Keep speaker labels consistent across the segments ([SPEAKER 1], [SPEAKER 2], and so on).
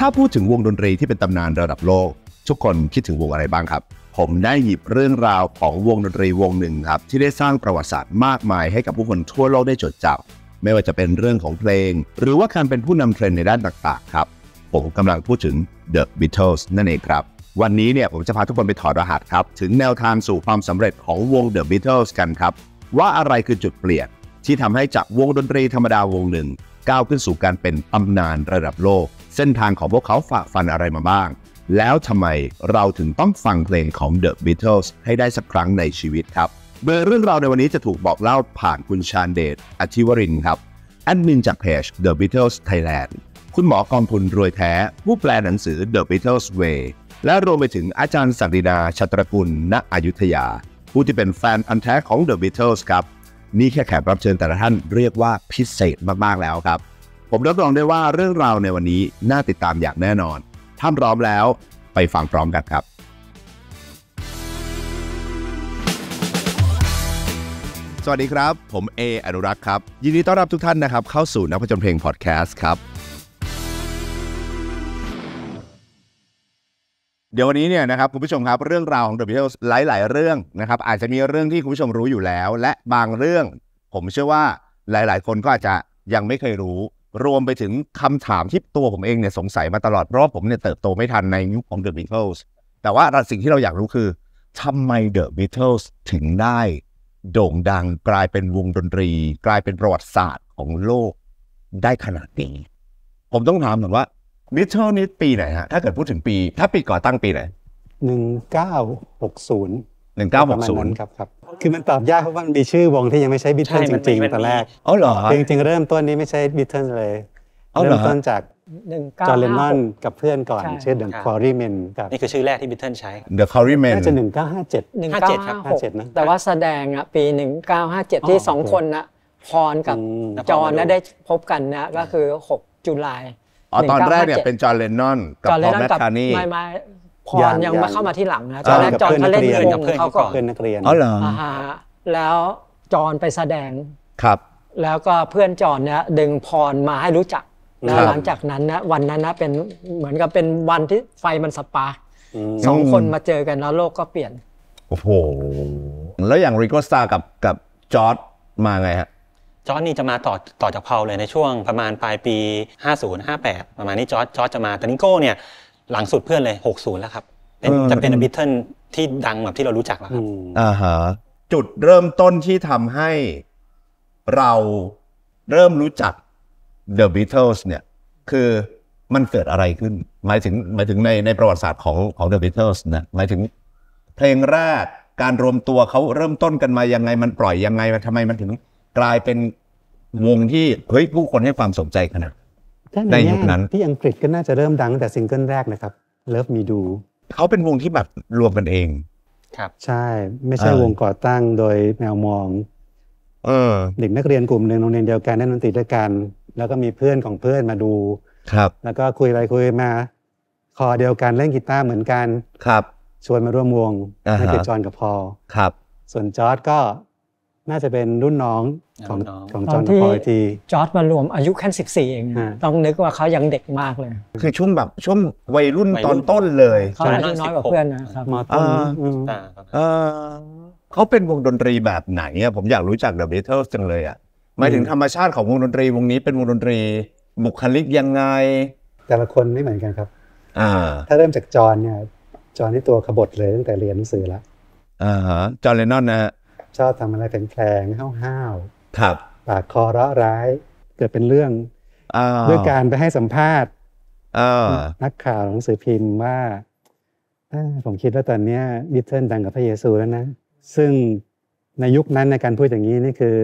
[SPEAKER 1] ถ้าพูดถึงวงดนตรีที่เป็นตำนานระดับโลก ทุกคนคิดถึงวงอะไรบ้างครับ ผมได้หยิบเรื่องราวของวงดนตรีวงหนึ่งครับ ที่ได้สร้างประวัติศาสตร์มากมายให้กับผู้คนทั่วโลกได้จดจำไม่ว่าจะเป็นเรื่องของเพลง หรือว่าการเป็นผู้นำเทรนในด้านต่างๆครับ ผมกำลังพูดถึง The Beatles นั่นเองครับ วันนี้เนี่ยผมจะพาทุกคนไปถอดรหัสครับถึงแนวทางสู่ความสำเร็จของวง The Beatles กันครับว่าอะไรคือจุดเปลี่ยน ที่ทำให้จากวงดนตรีธรรมดาวงหนึ่งก้าวขึ้นสู่การเป็นตำนานระดับโลกเส้นทางของพวกเขาฝ่าฟันอะไรมาบ้าง แล้วทำไมเราถึงต้องฟังเพลงของ The Beatles ให้ได้สักครั้งในชีวิตครับ เบอร์เรื่องราวในวันนี้จะถูกบอกเล่าผ่านคุณชานเดช อธิวรินครับแอดมินจากเพจ The Beatles Thailand คุณหมอกองทุนรวยแท้ผู้แปลหนังสือ The Beatles Way และรวมไปถึงอาจารย์สักดินาชัตรกุล ณ อยุธยา ผู้ที่เป็นแฟนอันแท้ของ The Beatles ครับนี่แค่แขกรับเชิญแต่ละท่านเรียกว่าพิเศษมาก ๆ แล้วครับผมรับรองได้ว่าเรื่องราวในวันนี้น่าติดตามอย่างแน่นอน ถ้าพร้อมแล้วไปฟังพร้อมกันครับ สวัสดีครับ ผมเออนุรักษ์ครับ ยินดีต้อนรับทุกท่านนะครับเข้าสู่นักผจญเพลงพอดแคสต์ครับ เดี๋ยววันนี้เนี่ยนะครับคุณผู้ชมครับเรื่องราวของ The Beatles หลาย ๆเรื่องนะครับอาจจะมีเรื่องที่คุณผู้ชมรู้อยู่แล้ว และบางเรื่อง ผมเชื่อว่าหลาย ๆ คนก็อาจจะยังไม่เคยรู้รวมไปถึงคำถามที่ตัวผมเองเนี่ยสงสัยมาตลอดเพราะผมเนี่ยเติบโตไม่ทันในยุคของ The Beatles แต่ว่าสิ่งที่เราอยากรู้คือทำไม The Beatles ถึงได้โด่งดังกลายเป็นวงดนตรี กลายเป็นประวัติศาสตร์ของโลกได้ขนาดนี้ ผมต้องถามหน่อยว่า Beatles นี่ปีไหนฮะ ถ้าเกิดพูดถึงปี ถ้าปีก่อตั้งปีไหนหห
[SPEAKER 2] หนนนึึ่่งเกก้าศูย์
[SPEAKER 1] าหกศูนย์ครับครับคือมันตอบย
[SPEAKER 2] ากเพราะว่ามันมีชื่อวงที่ยังไม่ใช่บิทเทิลจริงๆตอนแรกอ๋อเหรอจริงงเริ่มต้นนี้ไม่ใช่บิทเทิลเลยเริ่มต้นจากจอร์เลมอนกับเพื่อนก่อน ชื่อเดอะคอรีเมนกับนี่
[SPEAKER 3] คือชื่อแรกที่บิทเทิลใช้
[SPEAKER 1] เดอะคอรีเมนน่าจะ1957 1957 ครับดหนะแต่ว่าแสดงอ่ะ ปี
[SPEAKER 3] 1957 ที่2 คนนะพรกับจอรนนะได้พบกันนะก็คือ6จุลาย
[SPEAKER 1] อ๋อตอนแรกเนี่ยเป็นจอร์เลนนอนกับพอลแมคคาร์นีไม่
[SPEAKER 3] ไม่พรยังมาเข้ามาที่หลังน
[SPEAKER 1] ะจอนจอนเขาเล่นวงเขาก่อนเพื่อนนักเรียนอ๋อเหรอ
[SPEAKER 3] แล้วจอนไปแสดง ครับ แล้วก็เพื่อนจอนเนี่ยดึงพรมาให้รู้จักแล้วหลังจากนั้นนะวันนั้นนะเป็น เหมือนกับเป็นวันที่ไฟมันสปาสองคนมาเจอกันแล้วโลกก็เปลี่ยน
[SPEAKER 1] โอ้โห แล้วอย่างริโกสตากับกับจอร์ดมาไงฮะ จอร์ดนี่จะมาต่อต่อ
[SPEAKER 4] จากเพาเลยในช่วงประมาณปลายปี 50 58 ประมาณนี้จอร์ดจอร์ดจะมาแต่นิโก้เนี่ยหลังสุดเพื่อนเลย 60 แล้วคร
[SPEAKER 1] ับ เป็นจะเป็นบิทเทิลที่ดังแบบที่เรารู้จักแล้วครับอ่าฮะจุดเริ่มต้นที่ทำให้เราเริ่มรู้จัก The Beatles เนี่ย คือมันเกิดอะไรขึ้นหมายถึงหมายถึงในในประวัติศาสตร์ของของ The Beatles นะหมายถึงเพลงแรกการรวมตัวเขาเริ่มต้นกันมายังไง มันปล่อยยังไงมันทำไมมันถึงกลายเป็นวงที่เฮ้ยผู้คนให้ความสนใจขนาดถ้าในยุคนั้นที่อังกฤษก็น่าจะเริ่มดังแต่ซิงเกิลแรกนะครับ Love Me Do เขาเป็นวงที่แบบรวมกันเอง
[SPEAKER 2] ครับใช่ ไม่ใช่วงก่อตั้งโดยแนวมอง เออ เด็กนักเรียนกลุ่มหนึ่งโรงเรียนเดียวกันได้นดนตรีด้วยกัน แล้วก็มีเพื่อนของเพื่อนมาดู ครับ แล้วก็คุยไปคุยมาคอเดียวกันเล่นกีตาร์เหมือนกันครับชวนมาร่วมวงนั่นคอจอนกับพอครับ ส่วนจอร์ดก็
[SPEAKER 3] น่าจะเป็นรุ่นน้องของขอ
[SPEAKER 1] งจอห์นพอยท
[SPEAKER 3] ี่จอร์ดมารวมอายุแค่สิบสี่เอง ต้องนึกว่าเขายังเด็กมากเลย
[SPEAKER 1] คือช่วงแบบช่วงวัยรุ่นตอนต้นเลย เขาอายุน้อยกว่าเพื่อนนะครับมาต้นเขาเป็นวงดนตรีแบบไหนอ่ะผมอยากรู้จักเดอะเบทเทิลจังเลยอ่ะหมายถึงธรรมชาติของวงดนตรี วงนี้เป็นวงดนตรีบุคลิกยังไง
[SPEAKER 2] แต่ละคนไม่เหมือนกันครับถ้าเริ่มจากจอร์นเนี่ยจอร์นที่ตัวขบฏเลยตั้งแต่เรียนหนังสือละ
[SPEAKER 1] จอร์นเลนนอนนะชอบทำ
[SPEAKER 2] อะไรแผลงๆห้าวๆครับปากคอร้าร้าย เกิดเป็นเรื่องด้วยการไปให้สัมภาษณ์นักข่าวหนังสือพิมพ์ว่า ผมคิดว่าตอนนี้ดิทเทิลดังกับพระเยซูแล้วนะ ซึ่งในยุคนั้นในการพูดอย่างนี้นี่คือ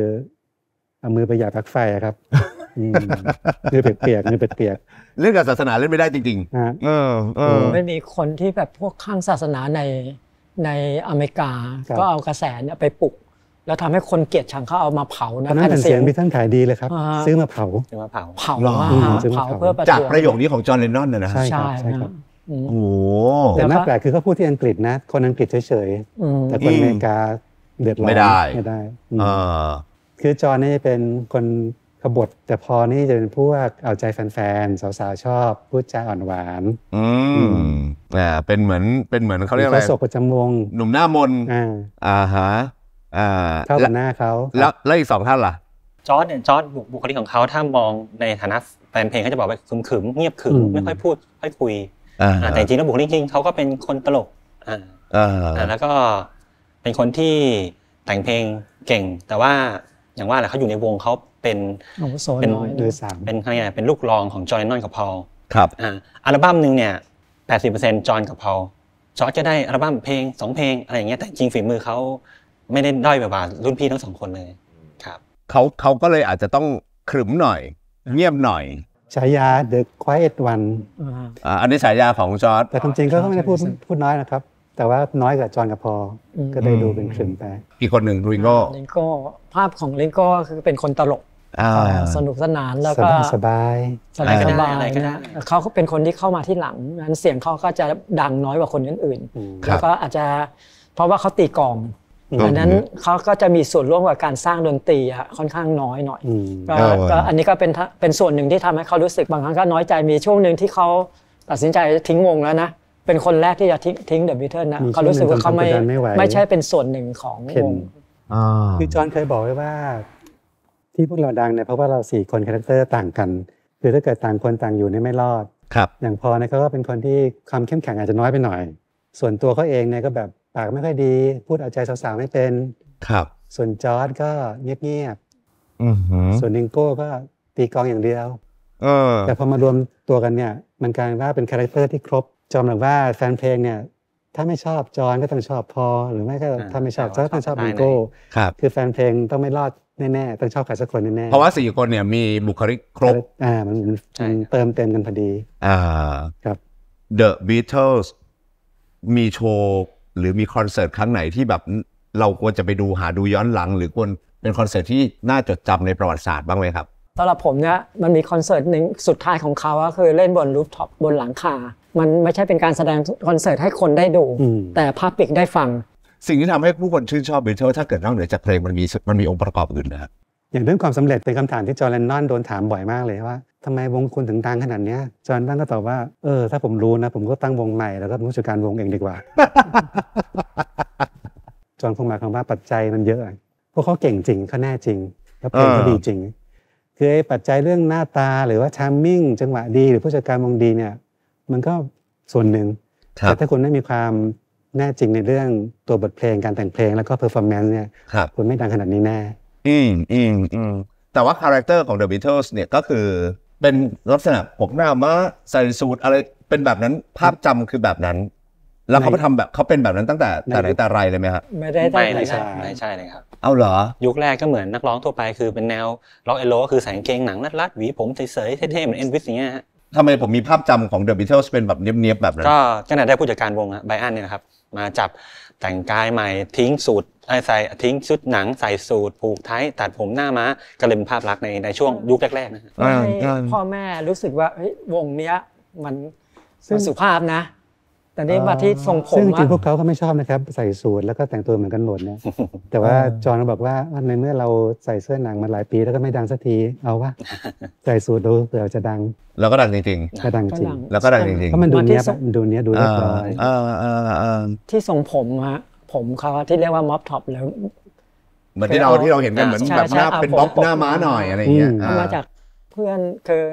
[SPEAKER 2] เอามือไปหยาบพักไฟครับมื
[SPEAKER 1] อเปียกๆมือเปียกๆเรื่องกับศาสนาเล่นไม่ได้จริงๆไม่มีคนที่แบบ
[SPEAKER 3] พวกข้างศาสนาในในอเมริกา ก็เอากระแสเนี่ยไปปลุกแล้วทำให้คนเกลียดชังเขาเอามาเผา นะท่่นเสียงพี่
[SPEAKER 1] ท่านขายดีเลยครับซื้อมาเผาซื้อมาเผาเผาเผาเพื่อจากประโยคนี้ของจอห์นเลนนอนนะนะใช่ครับ โอ้แต่น่าแป
[SPEAKER 2] ลกคือเขาพูดที่อังกฤษนะ คนอังกฤษเฉยๆ แต่คนอเมริกาเดือดร้อนไม่ได้ไม่ได้คือจอ์นนี่เป็นคนขบฏ แต่พอนี่จะเป็นพวกเอาใจแฟนๆ สาวๆชอบ พูดจาอ่อนหวาน
[SPEAKER 1] อืมอ่า เป็นเหมือน เป็นเหมือนเขาเรียกอะไรโสกประจำวงหนุ่มหน้ามน อ่าอ่าฮะเข้ากับหน้าเขาแล้วแล้วอีกสองท่านล่ะ
[SPEAKER 4] จอร์ดเนี่ยจอร์ดบุคลิกของเขาถ้ามองในฐานะแฟนเพลงเขาจะบอกว่าขึมๆเงียบขึมไม่ค่อยพูดค่อยคุยแต่จริงแล้วบุคลิกจริงเขาก็เป็นคนตลกแล้วก็เป็นคนที่แต่งเพลงเก่ง แต่ว่าอย่างว่าแหละเขาอยู่ในวงเขาเป็นเป็นรือสามเป็นอะไรเป็นลูกรองของจอร์นนอนกับพอลครับอัลบั้มหนึ่งเนี่ยแปดสิบเปอร์เซ็นต์จอร์นกับพอลจอร์ดจะได้อัลบั้มเพลงสองเพลงอะไรอย่างเงี้ยแต่จริงฝีมือเขาไม่ได้ด้อยแบบว่า รุ่น
[SPEAKER 1] พี่ทั้งสองคนเลยครับเขาเขาก็เลยอาจจะต้องขรึมหน่อย เงียบหน่อย
[SPEAKER 2] ฉายา The Quiet One
[SPEAKER 1] ออันนี้ฉายาของจอร์ดแต่ความจริงเขาก็ไม่ได้พูด
[SPEAKER 2] พูดน้อยนะครับ แต่ว่าน้อยกับจอร์ดกับพอ ก็เลยดูเป็นขรึมไป
[SPEAKER 1] อีกคนหนึ่งลิงโก้ล
[SPEAKER 3] ิงโก้ภาพของลิงโก้คือเป็นคนตลก
[SPEAKER 1] สนุ
[SPEAKER 2] ก
[SPEAKER 3] สนา
[SPEAKER 1] น แล้วก็สบา
[SPEAKER 2] ย
[SPEAKER 3] สบายสบายอะเขาเป็นคนที่เข้ามาที่หลังนั้นเสียงเขาก็จะดังน้อยกว่าคนอื่นๆแล้วก็อาจจะเพราะว่าเขาตีกองดังนั้นเขาก็จะมีส่วนร่วมกับการสร้างดนตรีค่อนข้างน้อยหน่อยก็อันนี้ก็เป็นเป็นส่วนหนึ่งที่ทำให้เขารู้สึกบางครั้งก็น้อยใจมีช่วงหนึ่งที่เขาตัดสินใจทิ้งวงแล้วนะเป็นคนแรกที่จะทิ้งเดอะบิทเทิลนะเขารู้สึกว่าเขาไม่ ไม่ใช่เป็นส่วนหนึ่งของวงคือจอห์นเคยบอกไว้ว่า
[SPEAKER 2] ที่พวกเราดังเนี่ยเพราะว่าเราสี่คนคาแรคเตอร์ต่างกันคือถ้าเกิดต่างคนต่างอยู่เนี่ยไม่รอดครับ อย่างพอเนี่ยเขาก็เป็นคนที่ความเข้มแข็งอาจจะน้อยไปหน่อย ส่วนตัวเขาเองเนี่ยก็แบบปากไม่ค่อยดีพูดเอาใจสาวๆไม่เป็น ครับ ส่วนจอร์ดก็เงียบ
[SPEAKER 1] ๆส่ว
[SPEAKER 2] นนิงโก้ก็ตีกองอย่างเดียวแต่พอมารวมตัวกันเนี่ย มันกลายว่าเป็นคาแรคเตอร์ที่ครบ จอมหรือว่าแฟนเพลงเนี่ย ถ้าไม่ชอบจอร์ดก็ต้องชอบพอ หรือไม่ก็ถ้าไม่ชอบจอนก็ต้องชอบนิงโก้คือแฟนเพลงต้องไม่รอดแน่ๆ ต้องชอบใครสักคนแน่ๆ เพราะว่าส
[SPEAKER 1] ี่คนเนี่ยมีบุคลิกครบ
[SPEAKER 2] อ่า มันเติมเต็มกันพอดี
[SPEAKER 1] อ่าครับ The Beatles มีโชว์หรือมีคอนเสิร์ตครั้งไหนที่แบบเราควรจะไปดูหาดูย้อนหลัง หรือควรเป็นคอนเสิร์ตที่น่าจดจำในประวัติศาสตร์บ้างไหมครับ
[SPEAKER 3] สำหรับผมเนี่ยมันมีคอนเสิร์ตหนึ่งสุดท้ายของเขาก็คือเล่นบนรูฟท็อปบนหลังคามันไม่ใช่เป็นการแสดงคอนเสิร์ตให้คนได้ดู แต่ภาพปิกได้ฟัง
[SPEAKER 1] สิ่งที่ทำให้ผู้คนชื่นชอบเบิเทิลถ้าเกิดนอกเหนือจากเพลงมันมีมันมีองค์ประกอบอื่นนะครับ
[SPEAKER 2] อย่างเรื่องความสำเร็จเป็นคำถามที่จอร์แดนนอนโดนถามบ่อยมากเลยว่าทำไมวงคุณถึงดังขนาดเนี้ยจอห์นบ้างก็ตอบว่า เออ ถ้าผมรู้นะ ผมก็ตั้งวงใหม่แล้วก็ผู้จัดการวงเองดีกว่า จอห์นคงหมายความว่าปัจจัยมันเยอะพวกเขาเก่งจริงเขาแน่จริง แล้วเพลงก็ดีจริง คือไอ้ปัจจัยเรื่องหน้าตาหรือว่าชามมิ่งจังหวะดี หรือผู้จัดการวงดีเนี่ย มันก็ส่วนหนึ่ง แต่ถ้าคุณไม่มีความแน่จริงในเรื่องตัวบทเพลงการแต่งเพลงแล้วก็เพอร์ฟอร์แมนซ์เนี่ย คุณไม่ดังข
[SPEAKER 1] นาดนี้แน่ อืมอืมอืมแต่ว่าคาแรคเตอร์ของ The Beatles เนี่ยก็คือเป็นลักษณะผมหน้าม้าใส่สูตรอะไรเป็นแบบนั้นภาพจำคือแบบนั้น แล้วเขาไปทำแบบเขาเป็นแบบนั้นตั้งแต่แต่ไหนแต่ไรเลยไหมคับ
[SPEAKER 4] ไม่ได้ตั้งไม่แต่ไม่ใช่เลยครับเอาเหรอยุคแรกก็เหมือนนักร้องทั่วไปคือเป็นแนวร็อกเอโลก็คือใส่งเกงหนังรัดๆหวีผมเฉยๆเท่ๆเหมือนเอ็นวิ
[SPEAKER 1] สอย่างเงี้ยทำไมผมมีภาพจำของเดอะบิทเทิลส์เป็นแบบเนี้ยบๆแบบนั้นก็
[SPEAKER 4] ขณะได้ผู้จัดการวงะไบอันเนี่ยนะครับ มาจับแต่งกายใหม่ทิ้งสูตรใส่ทิ้งชุดหนังใส่สูทผูกท้ายตัดผมหน้าม้าก็เลยเป็นภาพลักษณ์ในในช่วง ยุคแรกๆ นะ
[SPEAKER 3] พ่อแม่รู้สึกว่าวงเนี้ยมันมันสุภาพนะ แต่นี่มาที่ทรงผมซึ่งจริงพว
[SPEAKER 2] กเขาก็ไม่ชอบนะครับ ใส่สูทแล้วก็แต่งตัวเหมือนกันหมดเนี่ยแต่ว่าจอนบอกว่า ในเมื่อเราใส่เสื้อหนังมาหลายปีแล้วก็ไม่ดังสักที เอาวะใส่สูทดูเผื่อจ
[SPEAKER 3] ะดัง
[SPEAKER 1] แล้วก็ดังจริงๆก็ดังจริงแล้วก็ดังจริงๆเพราะมันดูเนี้ยดูเนี้ยดูเรียบร้อย
[SPEAKER 3] ที่ทรงผมฮะผมเขาที่เรียกว่าม็อบท็อปหรือ
[SPEAKER 1] เหมือนที่เราที่เราเห็นกันเหมือนแบบหน้า เป็นบ็อบหน้าม้าหน่อยอะไรเงี้ยมาจา
[SPEAKER 3] กเพื่อนคือ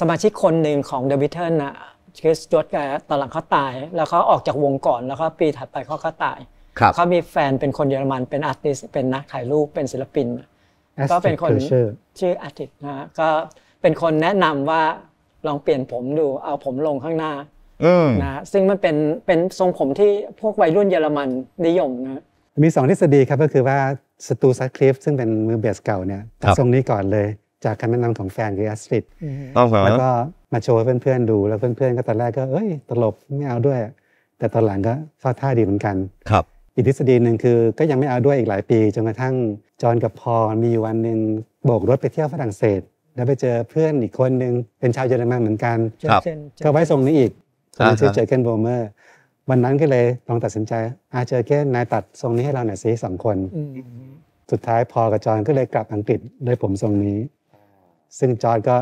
[SPEAKER 3] สมาชิกคนหนึ่งของเดอะบิทเทิลนะคริสจวดกันตอนหลังเขาตาย แล้วเขาออกจากวงก่อนแล้วก็ปีถัดไปเขาก็ตายเขามีแฟนเป็นคนเยอรมัน เป็นอาร์ติสเป็นนักถ่ายรูปเป็นศิลปิน ก็เป็นคนชื่ออาร์ติสนะก็เป็นคนแนะนำว่าลองเปลี่ยนผมดูเอาผมลงข้างหน้านะซึ่งมันเป็นเป็นทรงผมที่พวกวัยรุ่นเยอรมันนิยมนะ
[SPEAKER 2] มีสองทฤษฎีครับก็คือว่าสตูซัตคลิฟซึ่งเป็นมือเบสเก่าเนี่ยทรงนี้ก่อนเลยจากคำแนะนำของแฟนคือแอสตริดแล้วก็มาโชว์เพื่อนๆดู แล้วเพื่อนๆก็ตอนแรกก็เอ้ยตลบไม่เอาด้วย แต่ตอนหลังก็เข้าท่าดีเหมือนกันครับอีกทฤษฎีหนึ่งคือก็ยังไม่เอาด้วยอีกหลายปีจนกระทั่งจอนกับพอมีอยู่วันหนึ่งโบกรถไปเที่ยวฝรั่งเศส แล้วไปเจอเพื่อนอีกคนหนึ่งเป็นชาวเยอรมันเหมือนกันก็ไว้ทรงนี้อีกตอนชื่อเจอเกนโบเมอร์วันนั้นก็เลยลองตัดสินใจอาเจอเกนนายตัดทรงนี้ให้เราหน่อยสิสองคนสุดท้ายพอกับจอนก็เลยกลับอังกฤษด้วยผมทรงนี้ ซึ่งจอนก็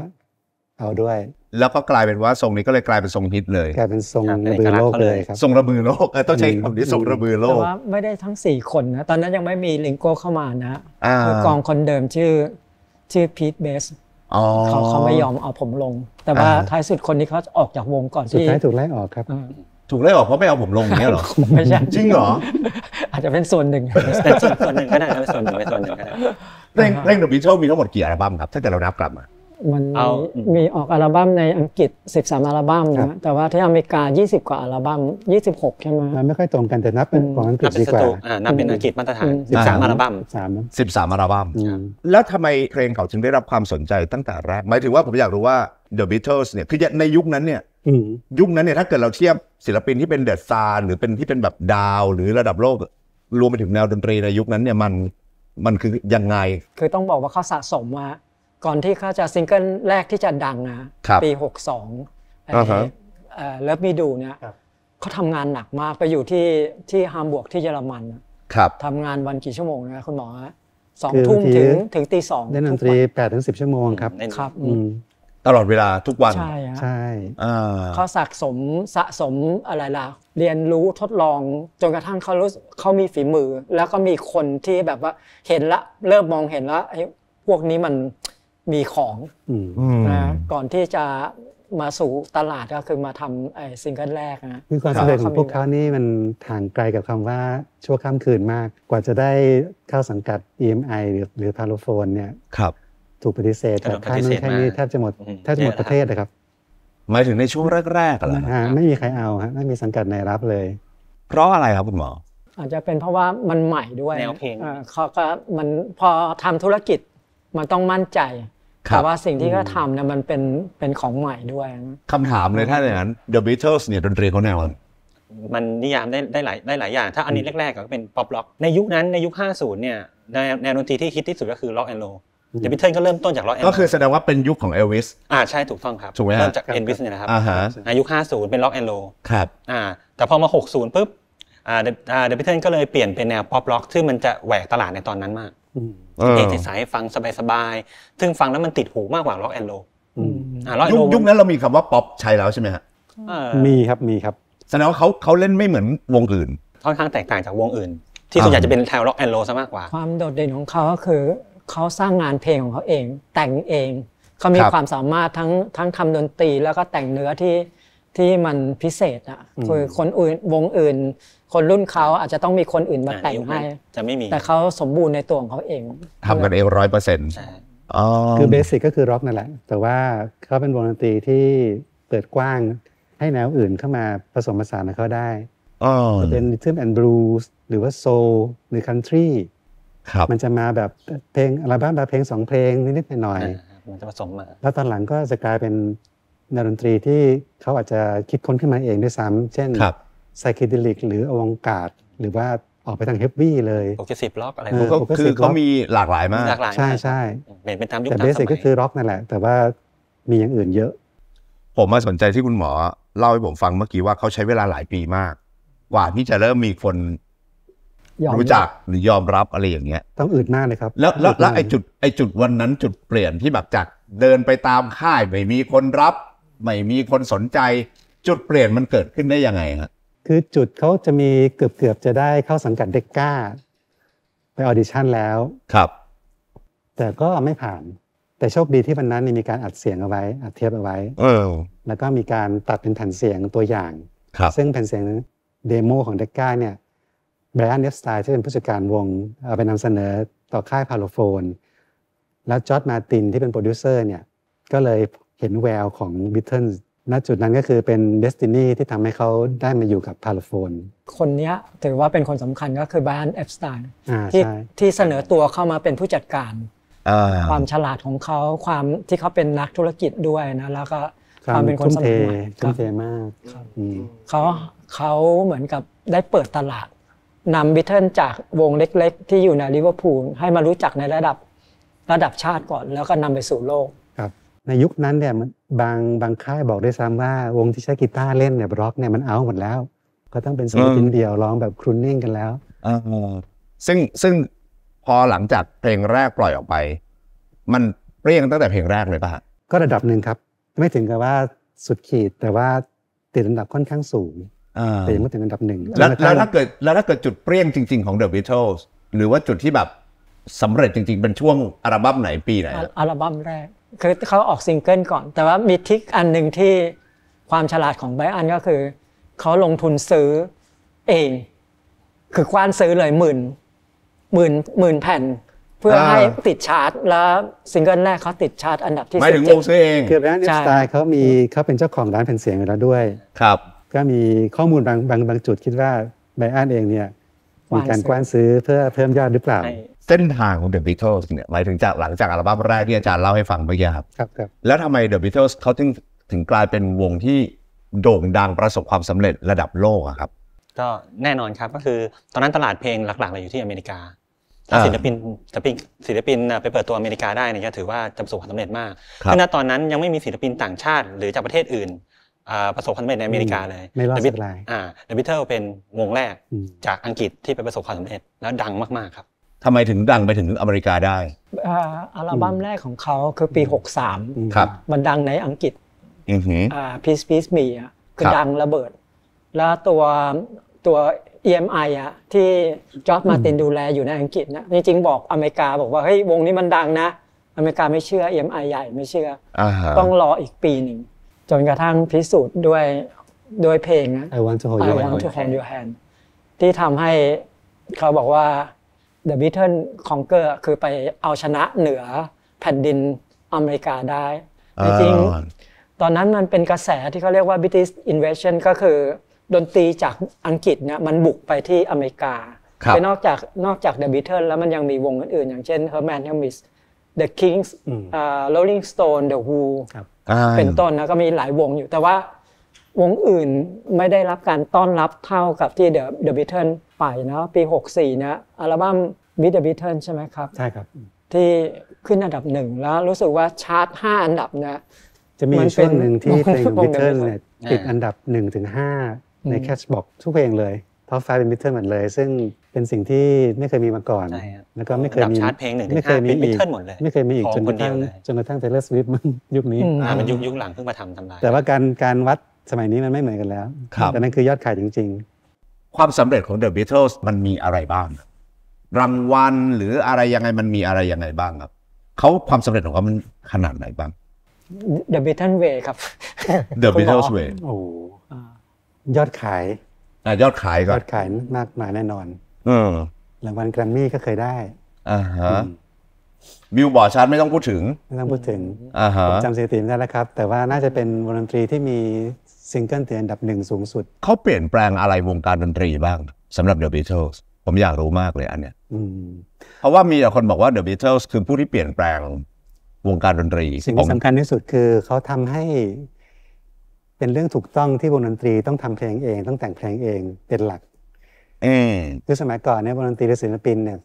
[SPEAKER 1] เอาด้วย แล้วก็กลายเป็นว่าทรงนี้ก็เลยกลายเป็นทรงฮิตเลยกลายเป็นทรงระบือโลกเลยครับทรงระบือโลกต้องใช้คำนี้ทรงระบือโลกแต่ว่า
[SPEAKER 3] ไม่ได้ทั้งสี่คนนะ ตอนนั้นยังไม่มีลิงโก้เข้ามานะกองคนเดิมชื่อชื่อพีทเบส
[SPEAKER 1] เขาเขาไม่ยอมเอ
[SPEAKER 3] าผมลง แต่ว่าท้ายสุดคนนี้เขาออกจากวงก่อนที่สุดท้ายถูก
[SPEAKER 1] ไล่ออกครับ ถูกไล่ออกเพราะไม่เอาผมลงเนี้ยหรอไม่ใช่จริงเหรออาจจะเป็นส่วนหนึ่งส่วนหนึ่งก็ได้ส่วนหนึ่งเป็นส่วนหนึ่งก็ได้เร่งเรลงเดอะบิชเชลมีทั้งหมดกี่อัลบั้มครับ ถ้าแต่เรานับกลับมา
[SPEAKER 3] มันมีออกอัลบั้มในอังกฤษ 13อัลบั้มนะแต่ว่าที่อเมริกา 20 กว่าอัลบั้ม26ใช่ไหมมันไม่ค่อยตรงกันแต่นับเป็นของอัง
[SPEAKER 2] ก
[SPEAKER 4] ฤษดีกว่า นับเป็นอังกฤษมาตรฐาน13อัลบั
[SPEAKER 1] ้ม13อัลบั้มแล้วทำไมเพลงเขาถึงได้รับความสนใจตั้งแต่แรก หมายถึงว่าผมอยากรู้ว่า The Beatles เนี่ยคือในยุคนั้นเนี่ยยุคนั้นเนี่ยถ้าเกิดเราเทียบศิลปินที่เป็นเดอะซาร์หรือเป็นที่เป็นแบบดาว หรือระดับโลกรวมไปถึงแนวดนตรีในยุคนั้นเนี่ยมันมันคือยังไง
[SPEAKER 3] คือต้องบอกว่าเขาสะสมมาก่อนที่เขาจะซิงเกิลแรกที่จะดังนะปี 62ไอ้เลิฟมีดูเนี่ย เขาทำงานหนักมากไปอยู่ที่ที่ฮามบวกที่เยอรมัน ครับทำงานวันกี่ชั่วโมงนะคุณหมอสองทุ่มถึงถึงตีสองเล่นดนตรี
[SPEAKER 2] แปดถึงสิบชั่วโมงครับ ครับ ตลอด
[SPEAKER 1] เวลาทุกวัน ใช่ฮะใช่เข
[SPEAKER 3] าสะสมสะสมอะไรล่ะ เรียนรู้ทดลอง จนกระทั่งเขารู้เขามีฝีมือ แล้วก็มีคนที่แบบว่าเห็นละ เริ่มมองเห็นละไอ้พวกนี้มันมีของนะก่อนที่จะมาสู่ตลาดก็คือมาทำซิงเกิลแรกนะคือความสำเร็จของพวกเขา
[SPEAKER 2] นี่มันห่างไกลกับคำว่าชั่วข้ามคืนมากกว่าจะได้เข้าสังกัด EMI หรือหรือพาโาโฟนเนี่ยครับถูกปฏิเสธแต่ค่ายนู้นค่ายนี้แทบจะหมดแทบจะหมดประเทศนะครับ หมายถึงในช่วงแรกๆกันแล้วไม่มีใครเอาฮะไม่มีสังกัดในรับเล
[SPEAKER 1] ย เพราะอะไรครับคุณหมอ
[SPEAKER 3] อาจจะเป็นเพราะว่ามันใหม่ด้วยแนวเพลงเขาก็มันพอทำธุรกิจมันต้องมั่นใจแต่ว่าสิ่งที่เขาทำเนี่ยมันเป็น
[SPEAKER 4] เป็นของใหม่ด้วย
[SPEAKER 1] คำถามเลยถ้าอย่างนั้น The Beatles เนี่ย ดนตรีเขาแนวม
[SPEAKER 4] ันนิยามได้ได้หลายได้หลายอย่าง ถ้าอันนี้แรกๆ ก็เป็นป๊อปล็อกในยุคนั้นในยุค 50 เนี่ยแนวดนตรีที่ฮิตที่สุดก็คือล็อกแอนด์โรเดบิเทิลก็เริ่มต้นจากร็อกแอนก็คือ
[SPEAKER 1] แสดงว่าเป็นยุคของเอลวิส
[SPEAKER 4] อ่าใช่ ถูกต้องครับถูกไหมเริ่มจากเอลวิสเนี่ยนะครับอายุ50 เป็นล็อกแอนด์โรครับอ่าแต่พอมา 60ปุ๊บอ่าเดบิเทิลก็เลยเปลี่ยนเป็นแนวป๊อปล็อกซึ่งมันจะแหวกตลาดในตอนนั้นมากเลงใสฟังสบายๆ ซึ่งฟังแล้วมันติดหูมากกว่าล็อกแอนโล
[SPEAKER 1] ยุคนั้นเรามีคำว่าป๊อปใช้แล้วใช่ไหมฮะมีครับ มีครับแสดงว่าเขาเขาเล่นไม่เหมือนวงอื่น
[SPEAKER 4] ค่อนข้างแตกต่างจากวงอื่น
[SPEAKER 1] ที่ส่วนใหญ่จะเป็นแนวล็อกแอนโลซะมากกว่า
[SPEAKER 4] ความโดดเด่นข
[SPEAKER 3] องเขาก็คือเขาสร้างงานเพลงของเขาเอง แต่งเอง เขามีความสามารถทั้งทั้งคำดนตรีแล้วก็แต่งเนื้อที่ที่มันพิเศษอ่ะคือคนอื่นวงอื่นคนรุ่นเขาอาจจะต้องมีคนอื่นมาแต่งให้ จะไม่มี แต่เขาสมบูรณ์ในตัวของเขา
[SPEAKER 1] เองทำกันเองร้อยเปอร์เซ็นต์
[SPEAKER 2] คือเบสิกก็คือร็อกนั่นแหละ แต่ว่าเขาเป็นวงดนตรีที่เปิดกว้างให้แนวอื่นเข้ามาผสมผสานกับเขาได้จะเป็นริทึมแอนด์บลูส์หรือว่าโซลหรือคันทรีมันจะมาแบบเพลงอไรบางและเพลงสองเพลงนิดๆหน่อย
[SPEAKER 4] ๆมันจะผสมมา
[SPEAKER 2] แล้วตอนหลังก็จะกลายเป็นนดนตรีที่เขาอาจจะคิดค้นขึ้นมาเองด้วยซ้ำเช่นไซเคเดลิกหรืออวังกาดหรือว่าออกไปทางเฮฟวี่ เลยโอเค
[SPEAKER 4] สิบล็อกอะไรก็คือเขามี
[SPEAKER 1] หลากหลายมาก ใช่
[SPEAKER 4] ใช่เหมือนเป็นตามยุคแต่เบสิกก็ค
[SPEAKER 1] ือล็อกนั่นแหละ แต่ว่ามีอย่างอื่นเยอะ ผมมาสนใจที่คุณหมอเล่าให้ผมฟังเมื่อกี้ ว่าเขาใช้เวลาหลายปีมาก กว่าที่จะเริ่มมีคนรู้จักหรือยอมรับอะไรอย่างเงี้ยต้องอืดหน้าเลยครับ แล้วแล้วไอ้จุดไอ้จุดวันนั้นจุดเปลี่ยนที่แบบจากเดินไปตามค่ายไม่มีคนรับ ไม่มีคนสนใจ จุดเปลี่ยนมันเกิดขึ้นได้ยังไงครับ
[SPEAKER 2] คือจุดเขาจะมีเกือบเกือบจะได้เข้าสังกัดเด็กก้าไปออดิชั่นแล้ว ครับ แต่ก็ไม่ผ่าน แต่โชคดีที่วันนั้นมีการอัดเสียงเอาไว้อัดเทปเอาไว้ แล้วก็มีการตัดเป็นแผ่นเสียงตัวอย่าง ครับ ซึ่งแผ่นเสียงเดโมของเด็กก้าเนี่ยแบรนดนเนสไตล์ที่เป็นผู้จัดการวง เอาไปนำเสนอต่อค่ายพาโลโฟน แล้วจอร์ดมาตินที่เป็นโปรดิวเซอร์เนี่ย ก็เลยเห็นแววของบิทเทิลณจุดนั้นก็คือเป็นเดสตินีที่ทำให้เขาได้มาอยู่กับพาราโฟ
[SPEAKER 3] น คนนี้ถือว่าเป็นคนสำคัญก็คือบรนเอฟสไตน์ที่ที่เสนอตัวเข้ามาเป็นผู้จัดการความฉลาดของเขาความที่เขาเป็นนักธุรกิจด้วยนะแล้วก็ความเป็นคนสมั่ทุมเทมากเขาเขาเหมือนกับได้เปิดตลาดนำบิทเทิลจากวงเล็กๆ ที่อยู่ในลิเวอร์พูลให้มารู้จักในระดับระดับชาติก่อน แล้วก็นำไปสู่โลก
[SPEAKER 2] ในยุคนั้นเนี่ยบางบางค่ายบอกได้ซ้ำว่าวงที่ใช้กีตาร์เล่นเนี่ยบล็อกเนี่ยมันเอาหมดแล้ว ก็ต้องเป็นสมลปินเดี
[SPEAKER 1] ยวร้องแบบครุนนิ่งกันแล้วซึ่งซึ่งพอหลังจากเพลงแรกปล่อยออกไป มันเปรี้ยงตั้งแต่เพลงแรกเลยป่ะก็ระดับหนึ่งครับ
[SPEAKER 2] ไม่ถึงกับว่าสุดขีดแต่ว่าติดอันดับค่อนข้างสูงแต่ยังไม่ถึงอันดับ
[SPEAKER 1] หนึ่ง แล้วถ้าเกิดแล้วถ้าเกิดจุดเปรี้ยงจริง ๆของ The Beatles หรือว่าจุดที่แบบสำเร็จจริง ๆ เป็นช่วงอัลบั้มไหนปีไหน
[SPEAKER 3] อัลบั้มแรกคือเขาออกซิงเกิลก่อน แต่ว่ามีทิกอันหนึ่งที่ความฉลาดของไบอันก็คือเขาลงทุนซื้อเอง คือควานซื้อเลยหมื่นหมื่นหมื่นแผ่น เพื่อให้ติดชาร์ตแล้วซิงเกิลแรกเขาติดชาร์ตอันดับที่ไม่ถึงวงซื้อเองคือแบรนด์สไตล
[SPEAKER 2] ์เขามีเขาเป็นเจ้าของร้านแผ่นเสียงอยู่แล้วด้วยครับ ก็มีข้อมูลบางบางบางจุด
[SPEAKER 1] คิดว่าไบอันเองเน
[SPEAKER 2] ี่ยมีการกว้า
[SPEAKER 1] นซื้อเพื่อเพิ่มยอดหรือเปล่าเส้นทางของ The Beatles เนี่ยหมายถึงจากหลังจากอัลบั้มแรกที่อาจารย์เล่าให้ฟังเมื่อกี้ครับ ครับ แล้วทำไม The Beatles เขาถึงถึงกลายเป็นวงที่โด่งดังประสบความสำเร็จระดับโลกอะครับ
[SPEAKER 4] ก็แน่นอนครับก็คือตอนนั้นตลาดเพลงหลักๆเลยอยู่ที่อเมริกา
[SPEAKER 1] ศิลปินศิ
[SPEAKER 4] ลปินศิลปินไปเปิดตัวอเมริกาได้เนี่ยถือว่าประสบความสำเร็จมากเพราะณตอนนั้นยังไม่มีศิลปินต่างชาติ หรือจากประเทศอื่นประสบความสำเร็จในอเมริกาเลยไม่รดสักรเดอะบิทเทิลเป็นวงแรกจากอังกฤษที่ไปประสบความสำเร็จแล้วดังมากๆครับ
[SPEAKER 1] ทำไมถึงดังไปถึงอเมริกาได้
[SPEAKER 3] อ่าอัลบั้มแรกของเขาคือปี 63ครับ มันดังในอังกฤษอือหืออ่า p e a c อ่ะคือดังระเบิด แล้วตัวตัว EMI อ่ะที่จอร์จมาตินดูแลอยู่ในอังกฤษนะ จริงๆ บอกอเมริกาบอกว่าเฮ้ยวงนี้มันดังนะ อเมริกาไม่เชื่อ EMI ใหญ่ไม่เชื่ออต้องรออีกปีหนึ่ง จนกระทั่งพิสูจน์ด้วยด้วยเพลงนะ I want to hold your hand ที่ทำให้เขาบอกว่าเดอะบิทเทิลคอนเกอร์คือไปเอาชนะเหนือแผ่นดินอเมริกาได้ จริง ตอนนั้นมันเป็นกระแสที่เขาเรียกว่า British Invasion ก็คือดนตรีจากอังกฤษเนี่ยมันบุกไปที่อเมริกาไปนอกจากนอกจากเดอะบิทเทิลแล้วมันยังมีวงอื่นๆ อย่างเช่น Herman Hermits The Kings Rolling Stone The Who เป็นต้นนะก็มีหลายวงอยู่ แต่ว่าวงอื่นไม่ได้รับการต้อนรับเท่ากับที่เดอะเดอะบิทเทิลไปนะปี 64นะอัลบั้มวิดเดอะบิทเทิลใช่ไหมครับ ใช่ครับ ที่ขึ้นอันดับหนึ่งแล้วรู้สึกว่าชาร์ตห้าอันดับนะจะมี
[SPEAKER 2] ช่วงหนึ่งที่เพลงบิทเทิลเนี่ยติดอันดับหนึ่งถึงห้าในแคชบ็อกทุกเพลงเลยเพราะไฟเป็นบิทเทิลหมดเลย ซึ่งเป็นสิ่งที่ไม่เคยมีมาก่อนแล้วก็ไม่เคยมีชาร์ตเพลงหนึ่งไม่เคยมีอลยไม่เคยมีอีกจนกระทั่งจนกระทั่งเทเลสวิฟมันยุคนี้มันยุคยุค
[SPEAKER 4] หล
[SPEAKER 1] ังเพิ่งมาทำทำลา
[SPEAKER 4] ยแ
[SPEAKER 2] ต่ว่าการการวัดสมัยนี้มันไม่เหมือนกันแล้วแต่นั่นคือยอดขายจริง
[SPEAKER 1] ๆ ความสำเร็จของ The Beatles มันมีอะไรบ้างรางวัลหรืออะไรยังไงมันมีอะไรยังไงบ้างครับ เขาความสำเร็จของเขามันขนาดไหนบ้าง
[SPEAKER 3] The Beatles Way ครับ
[SPEAKER 1] The Beatles Way
[SPEAKER 3] โอ้ย
[SPEAKER 1] อดขายอะยอดขายก่ยอนอ
[SPEAKER 2] ดขายมากมายแน่นอนอรางวัลแกรมมี่ก็เคยได้
[SPEAKER 1] อ่าฮะบิลบอร์ดชาร์ตไม่ต้องพูดถึง ไม่ต้องพูดถึงอ่าฮะผมจำ
[SPEAKER 2] สถิติได้แล้วครับ แต่ว่าน่าจะเป็นวงดนตรีที่มี ซิงเกิลติดอันดับหนึ่งสูงสุด
[SPEAKER 1] เขาเปลี่ยนแปลงอะไรวงการดนตรีบ้างสำหรับ The Beatles ผมอยากรู้มากเลยอันเนี้ยเพราะว่ามีคนบอกว่าเดอะบิทเทิลส์คือผู้ที่เปลี่ยนแปลง วงการดนตรี สิ่งที่สำคั
[SPEAKER 2] ญที่สุดคือเขาทำให้ เป็นเรื่องถูกต้องที่วงดนตรีต้องทำเพลงเองต้องแต่งเพลงเองเป็นหลักคือสมัยก่อนเนี่ยวงดนตรีและศิลปินเนี่ย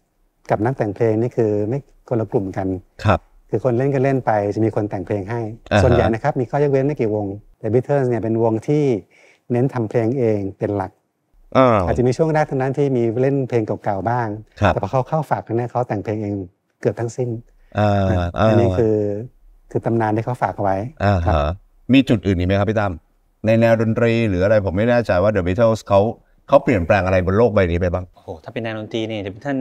[SPEAKER 2] กับนักแต่งเพลงนี่คือไม่คนละกลุ่มกัน ครับ คือคนเล่นก็เล่นไป จะมีคนแต่งเพลงให้ ส่วนใหญ่นะครับ มีข้อยกเว้นไม่กี่วงแต่บิทเทิลส์เนี่ยเป็นวงที่เน้นทำเพลงเอง เป็นหลักอาจจะมีช่วงแรกเท่านั้นที่มีเล่นเพลงเก่าๆบ้าง แต่พอเขาเข้าฝากเนี่ยเขาแต่งเพลงเองเกือบทั้งสิ้น
[SPEAKER 1] อันนี้คื
[SPEAKER 2] อคือตำนานที่เขาฝากไว้
[SPEAKER 1] มีจุดอื่นอีกไหมครับพี่ตั้มในแนวดนตรีหรืออะไรผมไม่แน่ใจว่าเดอะบิทเทิลส์เขาเขาเปลี่ยนแปลงอะไรบนโลกใบนี้ไปบ้างโอ้
[SPEAKER 4] โหถ้าเป็นแนวดนตรีเนี่ยท่าน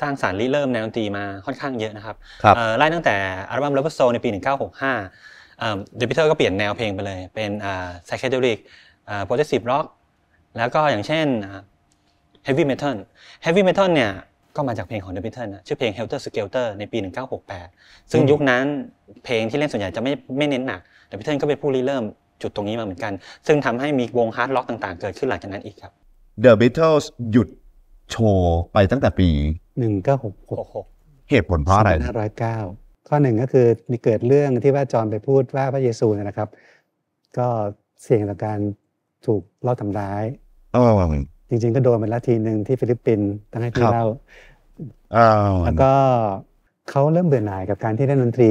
[SPEAKER 4] สร้างสารรค์ิเริ่มแนวดนตรีมาค่อนข้างเยอะนะครับไล่ตั้งแต่อัลบั้มเ o อ e โซ u ในปี1965เดอะบิทเิลส์ก็เปลี่ยนแนวเพลงไปเลยเป็นไซเคเดลิกโปรเจสซีฟร็อกแล้วก็อย่างเช่น heavy metal heavy metal เนี่ยก็มาจากเพลงของ The Beatles นะชื่อเพลง Helter Skelter ในปี 1968 ซึ่งยุคนั้นเพลงที่เล่นส่วนใหญ่จะไม่ไม่เน้นหนัก The Beatles ก็เป็นผู้ริเริ่มจุดตรงนี้มาเหมือนกัน ซึ่งทำให้มีวงฮาร์ดล็อกต่างๆ เกิดขึ้นหลังจากนั้นอีกครับ
[SPEAKER 1] The Beatles หยุดโชว์ไปตั้งแต่ปี 1966 เหตุผลเพราะอะไร1 9
[SPEAKER 2] 0 9ข้อหนึ่งก็คือมีเกิดเรื่องที่ว่าจอนไปพูดว่าพระเยซูนะครับ ก็เสี่ยงต่อการถูกเล่าทำร้ายอังจริงๆก็โดนมาแล้วทีหนึ่งที่ฟิลิปปินส์ต้องให้พี่เล่า แล้วก็เขาเริ่มเบื่อหน่ายกับการที่เล่นดนตรี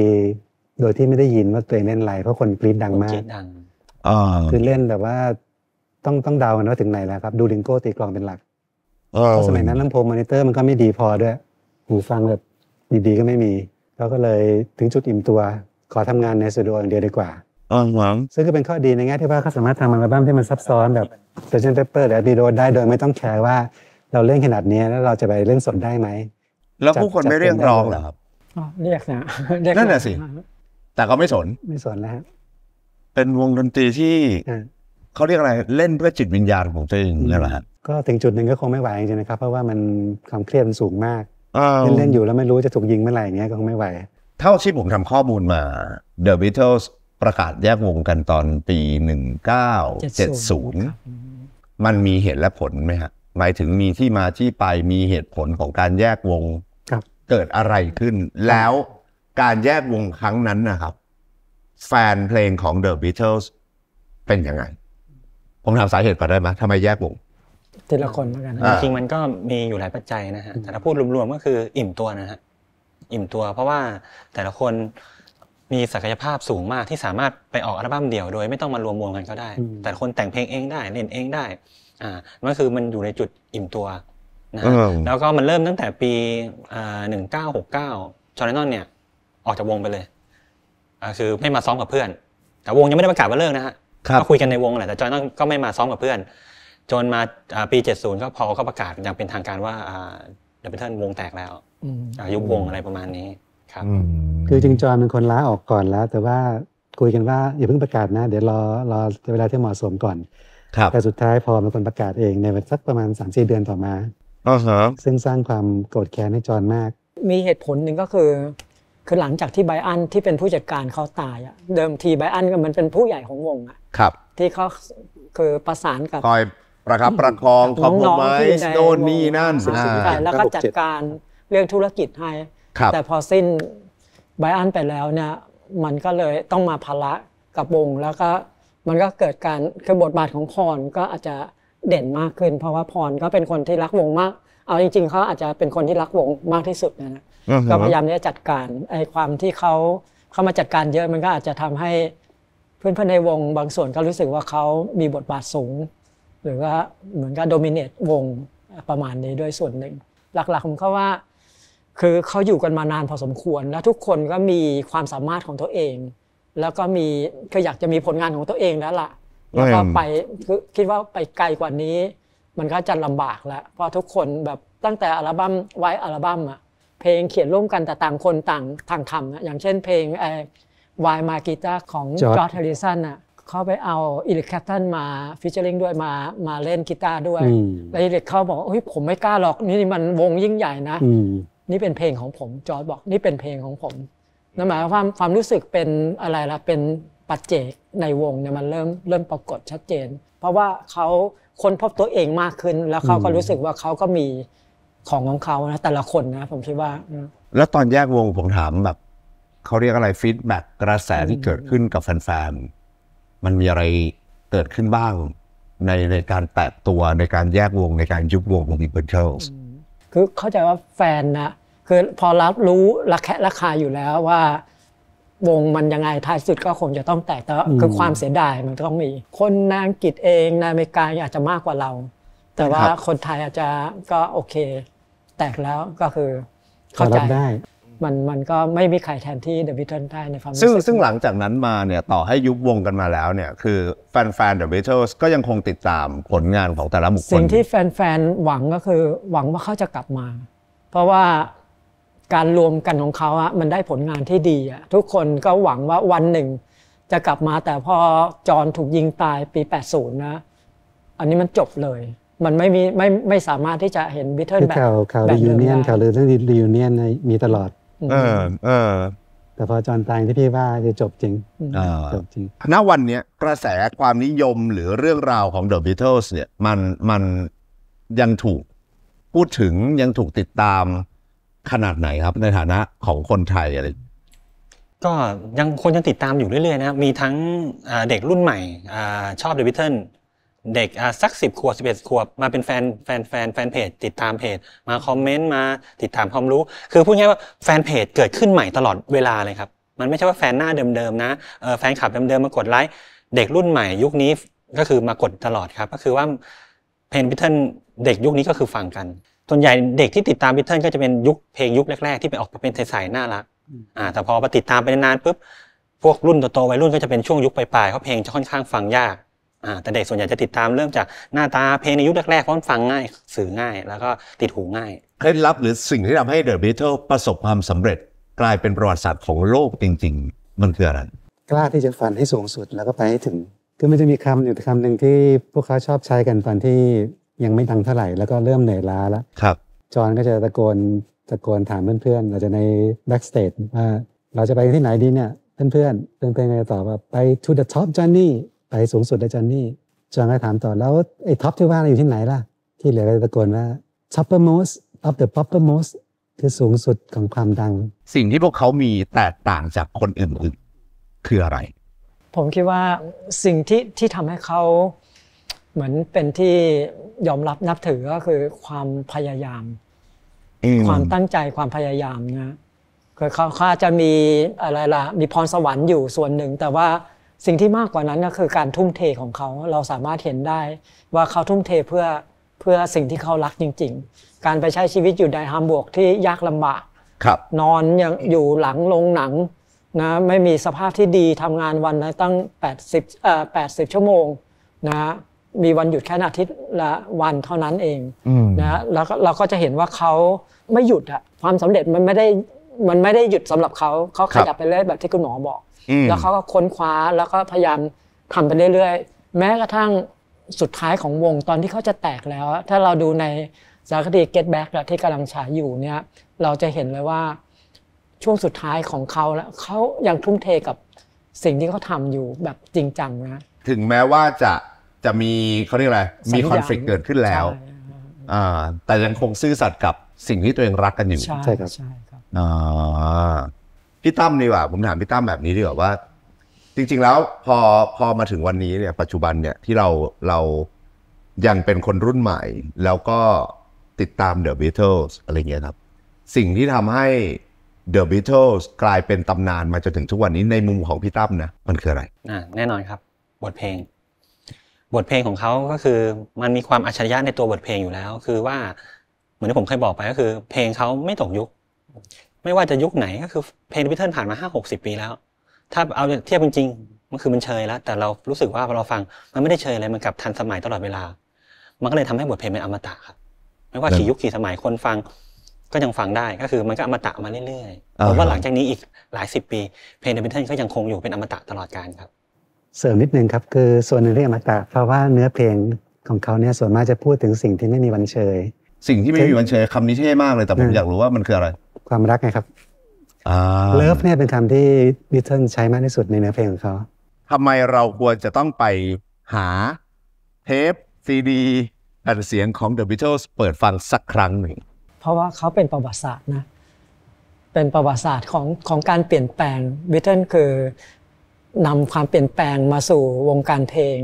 [SPEAKER 2] โดยที่ไม่ได้ยินว่าตัวเองเล่นอะไร เพราะคนกรี๊ดดังมากคือเล่นแบบว่าต้องต้องเดากันว่าถึงไหนแล้วครับ ดูดิงโก้ตีกลองเป็นหลัก เพราะสมัยนั้นลำโพงมอนิเตอร์มันก็ไม่ดีพอด้วย หูฟังแบบดีๆก็ไม่มีแล้วก็เลยถึงจุดอิ่มตัว ขอทำงานในสตูดิโออย่างเดียวดีกว่าอ่อหวังซึ่งก็เป็นข้อดีในแง่ที่ว่าเขาสามารถทำอัลบั้มที่มันซับซ้อน แบบ s t a เ i o นเ a ป e r หรือบีโดได้โดยไม่ต้องแคร์ว่า เราเล่นขนาดนี้แล้วเราจะไปเล่นสดได้ไหม
[SPEAKER 1] แล้วผู้คนไม่เรียกร้องเหรอครับเรียกนะเรียกนั่นแหละสิ แต่ก็ไม่สนไม่สนแล้วเป็นวงดนตรีที่เขาเรียกอะไรเล่นเพื่อจิตวิญญาณของตัวเองนี่แหละ
[SPEAKER 2] ก็ถึงจุดหนึ่งก็คงไม่ไหวจริงๆนะครับ เพราะว่ามันความเครียดมันสูงมากเล่นนอยู่แล้วไม่รู้จะถูกยิงเมื่อไหร่เงี้ยก็คงไม่ไหว
[SPEAKER 1] เท่าที่ผมทำข้อมูลมา The Beatles ประกาศแยกวงกันตอนปี 1970 มันมีเหตุและผลไหมฮะ หมายถึงมีที่มาที่ไปมีเหตุผลของการแยกวง เกิดอะไรขึ้น แล้วการแยกวงครั้งนั้นนะครับ แฟนเพลงของ The Beatles เป็นยังไง ผมถามสาเหตุก่อนได้ไหม ทำไมแยกวง แต่
[SPEAKER 4] ละคนแล้วกัน จริงมันก็มีอยู่หลายปัจจัยนะฮะ แต่ถ้าพูดรวมๆก็คืออิ่มตัวนะฮะ อิ่มตัวเพราะว่าแต่ละคนมีศักยภาพสูงมากที่สามารถไปออกอัลบั้มเดี่ยวโดยไม่ต้องมารวมวงกันก็ได้ แต่คนแต่งเพลงเองได้เล่นเองได้ อ่ามันคือมันอยู่ในจุดอิ่มตัวนะแล้วก็มันเริ่มตั้งแต่ปีหนึ่งเก้าหกเก้าจอร์แดนนเนี่ย ออกจากวงไปเลยคือไม่มาซ้อมกับเพื่อน แต่วงยังไม่ได้ประกาศว่าเลิกนะฮะก็คุยกันในวงแหละแต่จอร์แดนก็ไม่มาซ้อมกับเพื่อนจนมาปี 70 ก็พอเขาประกาศอย่างเป็นทางการว่าเดอะเบเทิลวงแตกแล้วยุบวงอะไรประมาณนี้ครับ
[SPEAKER 2] คือจริงจอนเป็นคนล้าออกก่อนแล้ว แต่ว่า คุยกันว่าอย่าเพิ่งประกาศนะเดี๋ยวรอรอเวลาที่เหมาะสมก่อนแต่สุดท้ายพอเป็นคนประกาศเองในสักประมาณสามสี่เดือนต่อมาออ๋ซึ่งสร้างความโกรธแค้นให้จอนมาก
[SPEAKER 3] มีเหตุผลหนึ่งก็คือ คือหลังจากที่ไบอันที่เป็นผู้จัดการเขาตายอะเดิมทีไบอันก็มันเป็นผู้ใหญ่ของวงอะครับ ที่เขาคือประสานกับคอย
[SPEAKER 1] ประครับประคองขอมโพไมส์โดนนี่นั่น แล้วก็จัดการ
[SPEAKER 3] เรื่องธุรกิจให้แต่พอสิ้นไบอันไปแล้วเนี่ย มันก็เลยต้องมาภาระกับวง แล้วก็มันก็เกิดการคือบทบาทของพรก็อาจจะเด่นมากขึ้นเพราะว่าพรก็เป็นคนที่รักวงมาก เอาจริงๆเขาอาจจะเป็นคนที่รักวงมากที่สุดนะก็พยายามที่จะจัดการไอ้ความที่เขาเข้ามาจัดการเยอะมันก็อาจจะทำให้เพื่อนๆในวง บางส่วนก็รู้สึกว่าเขามีบทบาทสูง หรือว่าเหมือนกับโดมิเนตวงประมาณนี้ด้วยส่วนหนึ่งหลักๆ ผมเขาว่าคือเขาอยู่กันมานานพอสมควรแล้วทุกคนก็มีความสามารถของตัวเอง แล้วก็มีก็อยากจะมีผลงานของตัวเองแล้วล่ะแล้วก็ไปคือคิดว่าไปไกลกว่านี้ มันก็จะลำบากแล้วเพราะทุกคนแบบตั้งแต่อัลบั้มไว้อัลบั้มอะเพลงเขียนร่วมกันแต่ต่างคนต่างทางทำอะอย่างเช่น เพลงไอ้ไวมากีตาของจอร์ดเฮริสันอะเขาไปเอาอิลิคแคทตันมาฟิชเชอร์ลิงด้วยมามาเล่นกีตาร์ด้วยแล้วอิลิคเขาบอกเฮ้ยผมไม่กล้าหรอกนี่มันวงยิ่งใหญ่นะนี่เป็นเพลงของผม จอร์ดบอกนี่เป็นเพลงของผมนั่นหมายความความรู้สึกเป็นอะไรล่ะ เป็นปัจเจกในวงเนี่ยมันเริ่มเริ่มปรากฏชัดเจน เพราะว่าเขาค้นพบตัวเองมากขึ้นแล้วเขาก็รู้สึกว่าเขาก็มีของของเขานะแต่ละคนนะผมคิดว่า
[SPEAKER 1] แล้วตอนแยกวงผมถามแบบเขาเรียกอะไรฟีดแบ็กกระแสที่เกิดขึ้นกับแฟนๆมันมีอะไรเกิดขึ้นบ้างในในการแตกตัวในการแยกวงในการยุบวงของ The b e a t l e s
[SPEAKER 3] คือเข้าใจว่าแฟนนะคือพอรับรู้ระแคะระคายอยู่แล้วว่า วงมันยังไงท้ายสุดก็คงจะต้องแตกแต่คือความเสียดายมันต้องมี คนนางกิจเองในอเมริกาอาจจะมากกว่าเรา แต่ว่าคนไทยอาจจะก็โอเค แตกแล้วก็คือเข้าใจได้มันมันก็ไม่มีใครแทนที่เดอะบิทเทิลได้ในความซึ่ง
[SPEAKER 1] ซึ่งหลังจากนั้นมาเนี่ยต่อให้ยุบวงกันมาแล้วเนี่ย คือแฟนๆเดอะบิทเทิลก็ยังคงติดตามผลงานของแต่ละบุคคลสิ่งที่แ
[SPEAKER 3] ฟนๆหวังก็คือหวังว่าเขาจะกลับมา เพราะว่าการรวมกันของเขาอะมันได้ผลงานที่ดีอะทุกคนก็หวังว่าวันหนึ่งจะกลับมาแต่พอจอนถูกยิงตายปี 80 นะ อันนี้มันจบเลย มันไม่มี ไม่ไม่สามารถที่จะเห็นบิทเทิลแบบข่าวข่าวรีิวเนียนข่าวเรื
[SPEAKER 2] ่องรีวิวเนียนมีตลอดเออ เออ แต่พอจอนตายที่พี่ว่าจะจบจริงจบจริง
[SPEAKER 1] ณวันนี้กระแสความนิยมหรือเรื่องราวของ The Beatles เนี่ยมันมันยังถูกพูดถึงยังถูกติดตามขนาดไหนครับในฐานะของคนไทยอะไร
[SPEAKER 4] ก็ยังคนยังติดตามอยู่เรื่อยๆนะมีทั้งเด็กรุ่นใหม่ ชอบเดวิทเทิลเด็กสักสิบขวบสิบเอ็ดขวบ มาเป็นแฟนแฟนแฟนแฟนเพจติดตามเพจมาคอมเมนต์มาติดตามความรู้ คือพูดง่ายว่าแฟนเพจเกิดขึ้นใหม่ตลอดเวลาเลยครับ มันไม่ใช่ว่าแฟนหน้าเดิมๆ นะแฟนคลับเดิมๆ มากดไลค์เด็กรุ่นใหม่ยุคนี้ก็คือมากดตลอดครับ ก็คือว่าเพนพิทเทิลเด็กยุคนี้ก็คือฟังกันส่วนใหญ่เด็กที่ติดตามบิทเทิลก็จะเป็นยุคเพลงยุคแรกๆที่เป็นออกมาเป็นใสๆน่ารักอ่าแต่พอมาติดตามไปนานปุ๊บ พวกรุ่นโตๆวัยรุ่นก็จะเป็นช่วงยุคปลายๆเพราะเพลงจะค่อนข้างฟังยากอ่าแต่เด็กส่วนใหญ่จะติดตามเริ่มจากหน้าตาเพลงในยุคแรกๆเพราะมันฟังง่า
[SPEAKER 1] ยสื่อง่าย แล้วก็ติดหูง่ายเคล็ดลับหรือสิ่งที่ทำให้เดอะบิทเทิลประสบความสำเร็จกลายเป็นประวัติศาสตร์ของโลกจริงๆมันคืออะไร
[SPEAKER 2] กล้าที่จะฝันให้สูงสุด แล้วก็ไปให้ถึงก็ไม่จะมีคำอยู่คำหนึ่งที่พวกเขาชอบใช้กันตอนที่ยังไม่ดังเท่าไหร่แล้วก็เริ่มเหนื่อยล้าแล้ว ครับ จอนก็จะตะโกน ตะโกนถามเพื่อนๆ เราจะในแบ็กสเตจว่าเราจะไปที่ไหนดีเนี่ย เพื่อนๆ เพื่อนๆก็จะตอบว่าไป to the top Johnny ไปสูงสุดเลยจอนนี่ จอนก็ถามต่อแล้ว ไอ้ท็อปที่ว่าอยู่ที่ไหนล่ะ ที่เหลือก็ตะโกนว่า toppermost of the t o p p e r m o s t คือสูงสุดของความดัง
[SPEAKER 1] สิ่งที่พวกเขามีแตกต่างจากคนอื่นๆคืออะไร
[SPEAKER 3] ผมคิดว่าสิ่งที่ที่ทำให้เขาเหมือนเป็นที่ยอมรับนับถือก็คือความพยายามความตั้งใจความพยายามนะคือเขาาจะมีอะไรล่ะมีพรสวรรค์อยู่ส่วนหนึ่ง แต่ว่าสิ่งที่มากกว่านั้นก็คือการทุ่มเทของเขาเราสามารถเห็นได้ว่าเขาทุ่มเทเพื่อเพื่อสิ่งที่เขารักจริง ๆ การไปใช้ชีวิตอยู่ในฮามบวกที่ยากลำบากครับ นอนยังอยู่หลังลงหนังนะ ไม่มีสภาพที่ดีทำงานวันนะตั้ง80เอ่อิบชั่วโมงนะมีวันหยุดแค่อาทิตย์ละวันเท่านั้นเองนะแล้วเราก็จะเห็นว่าเขาไม่หยุดอะความสำเร็จมันไม่ได้มันไม่ได้หยุดสำหรับเขาเขาขยับไปเรื่อยแบบที่คุณหมอบอกแล้วเขาก็ค้นคว้าแล้วก็พยายามทำไปเรื่อยๆแม้กระทั่งสุดท้ายของวงตอนที่เขาจะแตกแล้วถ้าเราดูในสารคดี Get Back ที่กำลังฉายอยู่เนี่ยเราจะเห็นเลยว่าช่วงสุดท้ายของเขาแล้วเขายังทุ่มเทกับสิ่งที่เขาทำอยู่แบบจริงจังนะ
[SPEAKER 1] ถึงแม้ว่าจะจะมีเขาเรียกอะไรมีคอนฟ lict เกิดขึ้นแล้วแต่ยังคงซื่อสัตย์กับสิ่งที่ตัวเองรักกันอยู่ใช่ครับใช่ครับพี่ตั้มนี่ว่า ผมถามพี่ตั้มแบบนี้ดีกว่าว่า จริงๆแล้ว พอพอมาถึงวันนี้เนี่ย ปัจจุบันเนี่ยที่เราเรายังเป็นคนรุ่นใหม่ แล้วก็ติดตาม The Beatles อะไรเงี้ยครับ สิ่งที่ทำให้ The Beatles กลายเป็นตำนานมาจนถึงทุกวันนี้ในมุมของพี่ตั้มนะ มันคืออะไร
[SPEAKER 4] อ่าแน่นอนครับบทเพลงบทเพลงของเขาก็คือมันมีความอัจฉริยะในตัวบทเพลงอยู่แล้ว คือว่าเหมือนที่ผมเคยบอกไปก็คือเพลงเขาไม่ตกยุค ไม่ว่าจะยุคไหนก็คือเพลงพิเทิลผ่านมาห้าหกสิบปีแล้ว ถ้าเอาเทียบจริงๆมันคือมันเชยแล้ว แต่เรารู้สึกว่าพอเราฟัง มันไม่ได้เชยเลยมันกลับทันสมัยตลอดเวลา มันก็เลยทำให้บทเพลงเป็นอมตะครับ ไม่ว่ากี่ยุคกี่สมัยคนฟังก็ยังฟังได้ ก็คือมันก็อมตะมาเรื่อยๆผมว่าหลังจากนี้อีกหลายสิบปี เพลงเดบิเทิลก็ยังคงอยู่เป็นอมตะตลอดกาลครับ
[SPEAKER 2] เสริมนิดนึงครับคือส่วนหนึ่งที่อมตาเพราะว่าเนื้อเพลงของเขาเนี่ยส่วนมากจะพูดถึงสิ่งที่ไม่มีวันเชย
[SPEAKER 1] สิ่งที่ไม่มีวันเชยคำนี้เท่มากเลยแต่ผมอยากรู้ว่ามันคืออะไร ความรักไงครับเลิ
[SPEAKER 2] ฟเนี่ยเป็นคำที่บิทเทิลใช้มากที่สุดในเนื้อเพลงของเขา
[SPEAKER 1] ทำไมเราควรจะต้องไปหาเทปซีดีแผ่นเสียงของ The Beatles เปิดฟังสักครั้งหนึ่ง
[SPEAKER 3] เพราะว่าเขาเป็นประวัติศาสตร์นะเป็นประวัติศาสตร์ของของการเปลี่ยนแปลงบิทเทิลคือนำความเปลี่ยนแปลงมาสู่วงการเพลง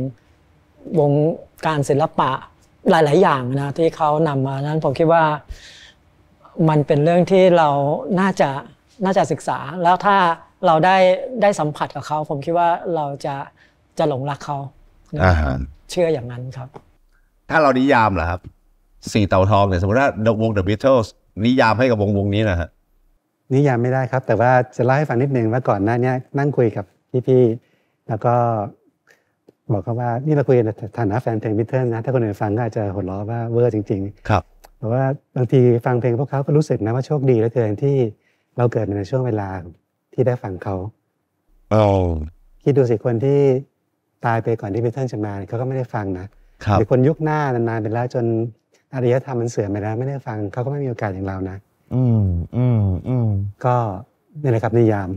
[SPEAKER 3] วงการศิลปะหลาย ๆ อย่างนะที่เขานำมานั้นผมคิดว่ามันเป็นเรื่องที่เราน่าจะน่าจะศึกษา แล้วถ้าเราได้ได้สัมผัสกับเขา ผมคิดว่าเราจะจะหลงรักเขาอาหารเชื่ออย่างนั้นครับ
[SPEAKER 1] ถ้าเรานิยามเหรอครับสี่เต่าทองเนี่ยสมมติว่าวง The Beatles นิยามให้กับวงวงนี้นะฮะนิยามไม่
[SPEAKER 2] ได้ครับ แต่ว่าจะเล่าให้ฟังนิดนึงว่าก่อนหน้านี้นั่งคุยกับพี่ๆแล้วก็บอกเขาว่า นี่เราคุยในฐานะแฟนเพลงมิเทิลนะ ถ้าคนอื่นฟังก็อาจจะหัวเราะว่าเวอร์จริง ๆ ครับแต่ว่าบางทีฟังเพลงพวกเขาก็รู้สึกนะว่าโชคดีเหลือเกินที่เราเกิดในช่วงเวลาที่ได้ฟังเขาคิดดูสิคนที่ตายไปก่อนที่มิเทิลจะมาเขาก็ไม่ได้ฟังนะหรือคนยุคหน้านานๆไปแล้วจนอารยธรรมมันเสื่อมไปแล้ว ไม่ได้ฟังเขาก็ไม่มีโอกาสอย่างเรานะ อืมอืมอืมก็นี่แหละครับนิยาม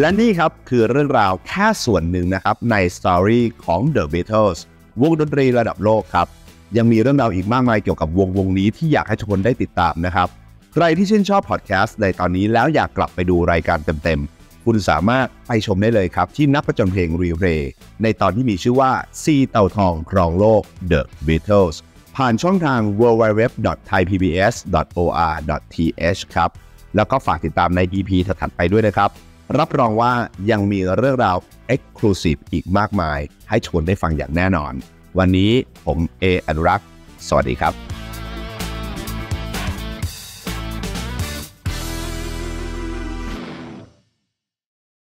[SPEAKER 1] และนี่ครับ คือเรื่องราวแค่ส่วนหนึ่งนะครับในสตอรี่ของ The Beatles วงดนตรีระดับโลกครับ ยังมีเรื่องราวอีกมากมายเกี่ยวกับวงวงนี้ที่อยากให้ทุกคนได้ติดตามนะครับ ใครที่ชื่นชอบพอดแคสต์ในตอนนี้แล้วอยากกลับไปดูรายการเต็ม ๆ คุณสามารถไปชมได้เลยครับ ที่นักประจนเพลงรีเพลย์ในตอนที่มีชื่อว่าซีเต่าทองครองโลก The Beatles ผ่านช่องทาง www.thaipbs.or.th ครับแล้วก็ฝากติดตามใน EP ถัดไปด้วยนะครับรับรองว่ายังมีเรื่องราว Exclusive อีกมากมาย ให้ชวนได้ฟังอย่างแน่นอน วันนี้ผมเออนุรักษ์สวัสดีครับ